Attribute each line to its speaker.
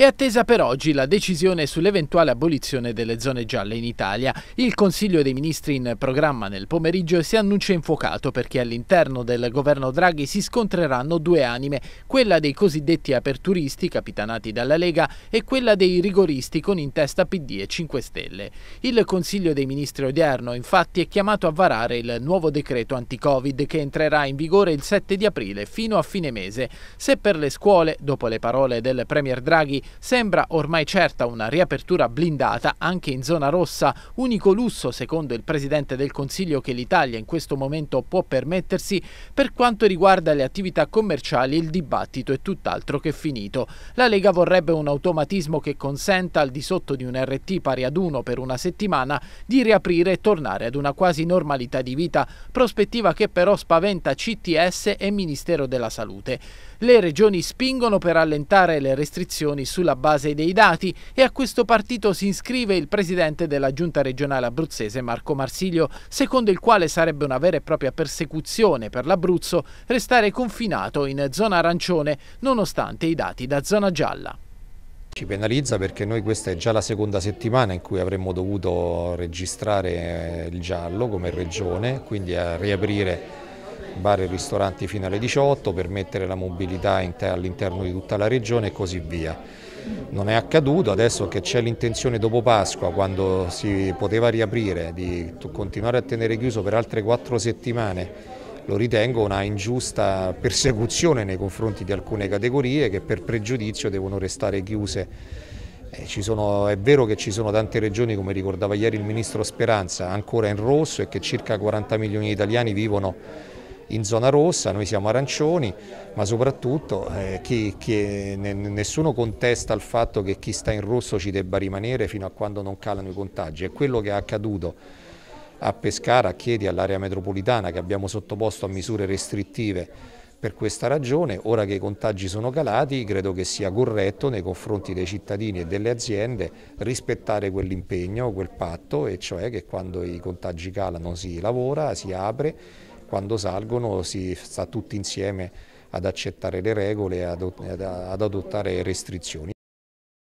Speaker 1: È attesa per oggi la decisione sull'eventuale abolizione delle zone gialle in Italia. Il Consiglio dei Ministri in programma nel pomeriggio si annuncia infuocato perché all'interno del governo Draghi si scontreranno due anime, quella dei cosiddetti aperturisti capitanati dalla Lega e quella dei rigoristi con in testa PD e 5 Stelle. Il Consiglio dei Ministri odierno infatti è chiamato a varare il nuovo decreto anti-Covid che entrerà in vigore il 7 di aprile fino a fine mese. Se per le scuole, dopo le parole del Premier Draghi, Sembra ormai certa una riapertura blindata anche in zona rossa, unico lusso secondo il Presidente del Consiglio che l'Italia in questo momento può permettersi per quanto riguarda le attività commerciali il dibattito è tutt'altro che finito. La Lega vorrebbe un automatismo che consenta al di sotto di un RT pari ad uno per una settimana di riaprire e tornare ad una quasi normalità di vita, prospettiva che però spaventa CTS e Ministero della Salute. Le regioni spingono per allentare le restrizioni su sulla base dei dati e a questo partito si iscrive il presidente della giunta regionale abruzzese Marco Marsiglio, secondo il quale sarebbe una vera e propria persecuzione per l'Abruzzo restare confinato in zona arancione nonostante i dati da zona gialla.
Speaker 2: Ci penalizza perché noi questa è già la seconda settimana in cui avremmo dovuto registrare eh, il giallo come regione, quindi a riaprire bar e ristoranti fino alle 18, permettere la mobilità all'interno di tutta la regione e così via non è accaduto, adesso che c'è l'intenzione dopo Pasqua, quando si poteva riaprire, di continuare a tenere chiuso per altre quattro settimane, lo ritengo una ingiusta persecuzione nei confronti di alcune categorie che per pregiudizio devono restare chiuse. Eh, sono, è vero che ci sono tante regioni, come ricordava ieri il Ministro Speranza, ancora in rosso e che circa 40 milioni di italiani vivono in zona rossa, noi siamo arancioni, ma soprattutto eh, chi, chi, nessuno contesta il fatto che chi sta in rosso ci debba rimanere fino a quando non calano i contagi. È quello che è accaduto a Pescara, a Chiedi, all'area metropolitana che abbiamo sottoposto a misure restrittive per questa ragione, ora che i contagi sono calati, credo che sia corretto nei confronti dei cittadini e delle aziende rispettare quell'impegno, quel patto, e cioè che quando i contagi calano si lavora, si apre quando salgono si sta tutti insieme ad accettare le regole e ad adottare restrizioni.